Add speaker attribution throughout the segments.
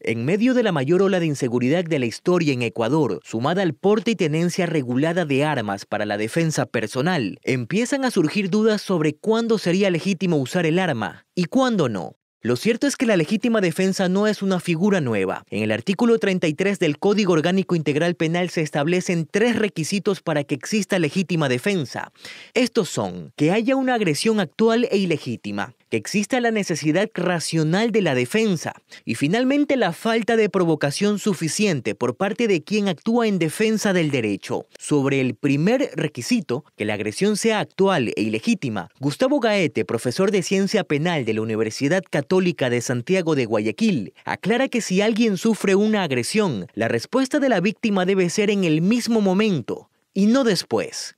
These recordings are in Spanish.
Speaker 1: En medio de la mayor ola de inseguridad de la historia en Ecuador, sumada al porte y tenencia regulada de armas para la defensa personal, empiezan a surgir dudas sobre cuándo sería legítimo usar el arma y cuándo no. Lo cierto es que la legítima defensa no es una figura nueva. En el artículo 33 del Código Orgánico Integral Penal se establecen tres requisitos para que exista legítima defensa. Estos son que haya una agresión actual e ilegítima, que exista la necesidad racional de la defensa y finalmente la falta de provocación suficiente por parte de quien actúa en defensa del derecho. Sobre el primer requisito, que la agresión sea actual e ilegítima, Gustavo Gaete, profesor de Ciencia Penal de la Universidad Católica de Santiago de Guayaquil, aclara que si alguien sufre una agresión, la respuesta de la víctima debe ser en el mismo momento y no después.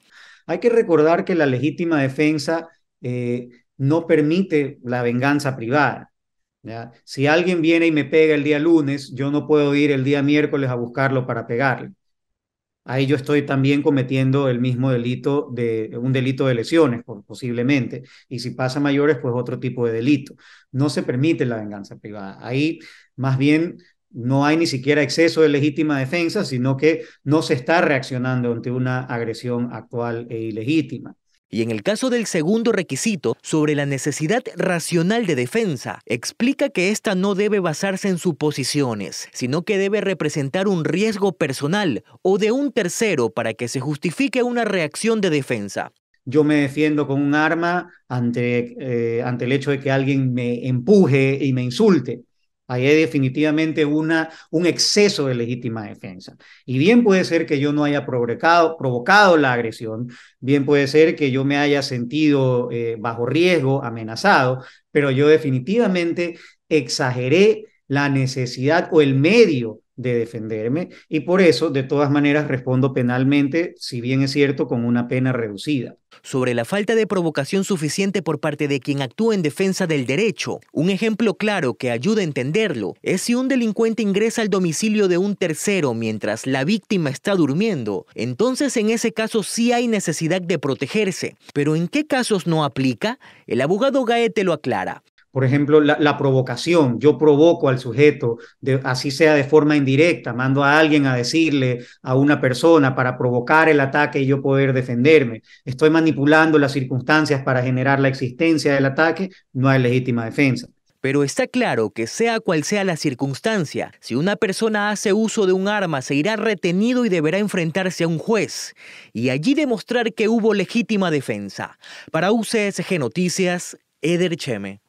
Speaker 1: Hay que recordar que la legítima defensa
Speaker 2: eh, no permite la venganza privada. Si alguien viene y me pega el día lunes, yo no puedo ir el día miércoles a buscarlo para pegarle. Ahí yo estoy también cometiendo el mismo delito de un delito de lesiones, posiblemente. Y si pasa mayores, pues otro tipo de delito. No se permite la venganza privada. Ahí más bien no hay ni siquiera exceso de legítima defensa, sino que no se está
Speaker 1: reaccionando ante una agresión actual e ilegítima. Y en el caso del segundo requisito, sobre la necesidad racional de defensa, explica que esta no debe basarse en suposiciones, sino que debe representar un riesgo personal o de un tercero para que se justifique una reacción de defensa. Yo me defiendo con un arma
Speaker 2: ante, eh, ante el hecho de que alguien me empuje y me insulte. Ahí hay definitivamente una, un exceso de legítima defensa. Y bien puede ser que yo no haya provocado, la agresión, bien puede ser que yo me haya sentido eh, bajo riesgo, amenazado, pero yo definitivamente exageré la necesidad o el medio de defenderme y por eso de todas maneras respondo
Speaker 1: penalmente, si bien es cierto, con una pena reducida sobre la falta de provocación suficiente por parte de quien actúa en defensa del derecho. Un ejemplo claro que ayuda a entenderlo es si un delincuente ingresa al domicilio de un tercero mientras la víctima está durmiendo. Entonces en ese caso sí hay necesidad de protegerse. Pero ¿en qué casos no aplica? El abogado Gaete lo aclara. Por ejemplo, la, provocación. Yo provoco al
Speaker 2: sujeto, de, así sea de forma indirecta, mando a alguien a decirle a una persona para provocar el ataque y yo poder defenderme. Estoy manipulando las circunstancias para generar la
Speaker 1: existencia del ataque, no hay legítima defensa. Pero está claro que sea cual sea la circunstancia, si una persona hace uso de un arma, se irá retenido y deberá enfrentarse a un juez, y allí demostrar que hubo legítima defensa. Para UCSG Noticias, Eder Cheme.